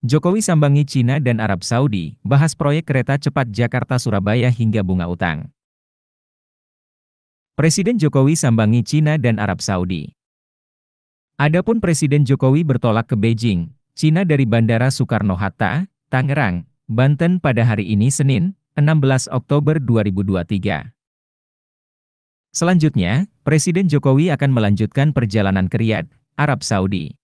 Jokowi sambangi Cina dan Arab Saudi, bahas proyek kereta cepat Jakarta-Surabaya hingga bunga utang. Presiden Jokowi sambangi Cina dan Arab Saudi. Adapun Presiden Jokowi bertolak ke Beijing, Cina dari Bandara Soekarno-Hatta, Tangerang, Banten pada hari ini Senin, 16 Oktober 2023. Selanjutnya, Presiden Jokowi akan melanjutkan perjalanan ke Riyadh, Arab Saudi.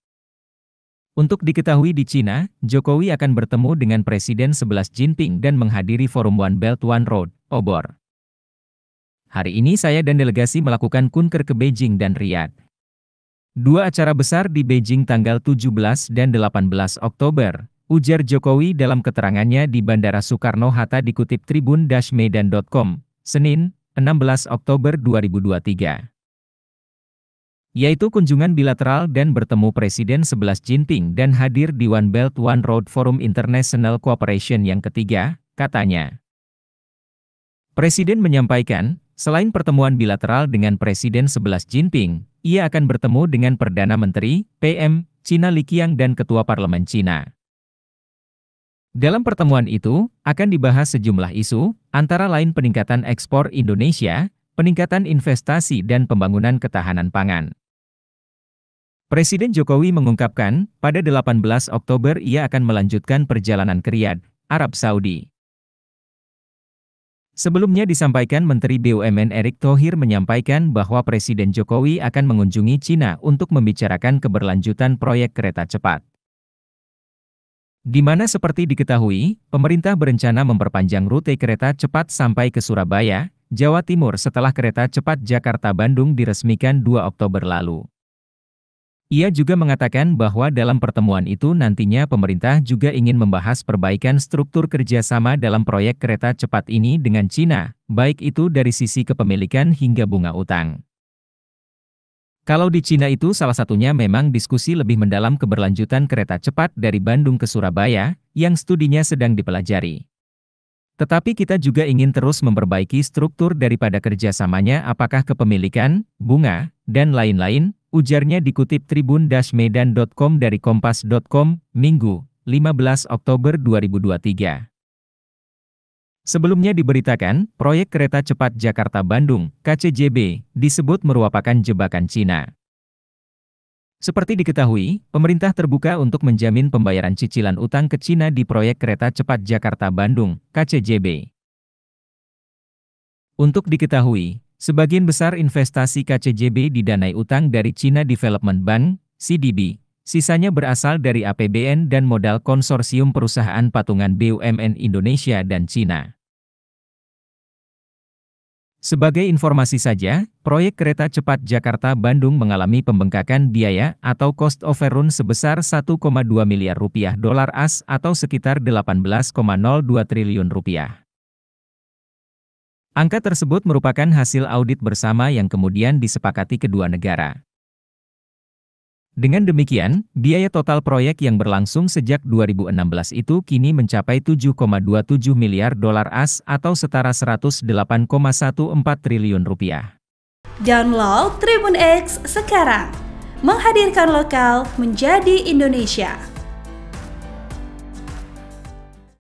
Untuk diketahui di Cina, Jokowi akan bertemu dengan Presiden 11 Jinping dan menghadiri forum One Belt One Road, Obor. Hari ini saya dan delegasi melakukan kunker ke Beijing dan Riyadh. Dua acara besar di Beijing tanggal 17 dan 18 Oktober, ujar Jokowi dalam keterangannya di Bandara Soekarno-Hatta dikutip tribun-medan.com, Senin, 16 Oktober 2023 yaitu kunjungan bilateral dan bertemu Presiden 11 Jinping dan hadir di One Belt One Road Forum International Cooperation yang ketiga, katanya. Presiden menyampaikan, selain pertemuan bilateral dengan Presiden 11 Jinping, ia akan bertemu dengan Perdana Menteri, PM, Cina Li Qiang dan Ketua Parlemen Cina. Dalam pertemuan itu, akan dibahas sejumlah isu, antara lain peningkatan ekspor Indonesia, peningkatan investasi dan pembangunan ketahanan pangan. Presiden Jokowi mengungkapkan, pada 18 Oktober ia akan melanjutkan perjalanan ke Riyadh, Arab Saudi. Sebelumnya disampaikan Menteri BUMN Erick Thohir menyampaikan bahwa Presiden Jokowi akan mengunjungi Cina untuk membicarakan keberlanjutan proyek kereta cepat. Di mana seperti diketahui, pemerintah berencana memperpanjang rute kereta cepat sampai ke Surabaya, Jawa Timur setelah kereta cepat Jakarta-Bandung diresmikan 2 Oktober lalu. Ia juga mengatakan bahwa dalam pertemuan itu nantinya pemerintah juga ingin membahas perbaikan struktur kerjasama dalam proyek kereta cepat ini dengan Cina, baik itu dari sisi kepemilikan hingga bunga utang. Kalau di Cina itu salah satunya memang diskusi lebih mendalam keberlanjutan kereta cepat dari Bandung ke Surabaya, yang studinya sedang dipelajari. Tetapi kita juga ingin terus memperbaiki struktur daripada kerjasamanya apakah kepemilikan, bunga, dan lain-lain, Ujarnya dikutip Tribun Medan.com dari Kompas.com, Minggu, 15 Oktober 2023. Sebelumnya diberitakan, proyek kereta cepat Jakarta-Bandung, KCJB, disebut merupakan jebakan Cina. Seperti diketahui, pemerintah terbuka untuk menjamin pembayaran cicilan utang ke Cina di proyek kereta cepat Jakarta-Bandung, KCJB. Untuk diketahui, Sebagian besar investasi KCJB didanai utang dari China Development Bank, CDB. Sisanya berasal dari APBN dan modal konsorsium perusahaan patungan BUMN Indonesia dan China. Sebagai informasi saja, proyek kereta cepat Jakarta-Bandung mengalami pembengkakan biaya atau cost overrun sebesar 1,2 miliar rupiah dolar AS atau sekitar 18,02 triliun rupiah. Angka tersebut merupakan hasil audit bersama yang kemudian disepakati kedua negara. Dengan demikian, biaya total proyek yang berlangsung sejak 2016 itu kini mencapai 7,27 miliar dolar AS atau setara 108,14 triliun rupiah. Download Tribun X sekarang, menghadirkan lokal menjadi Indonesia.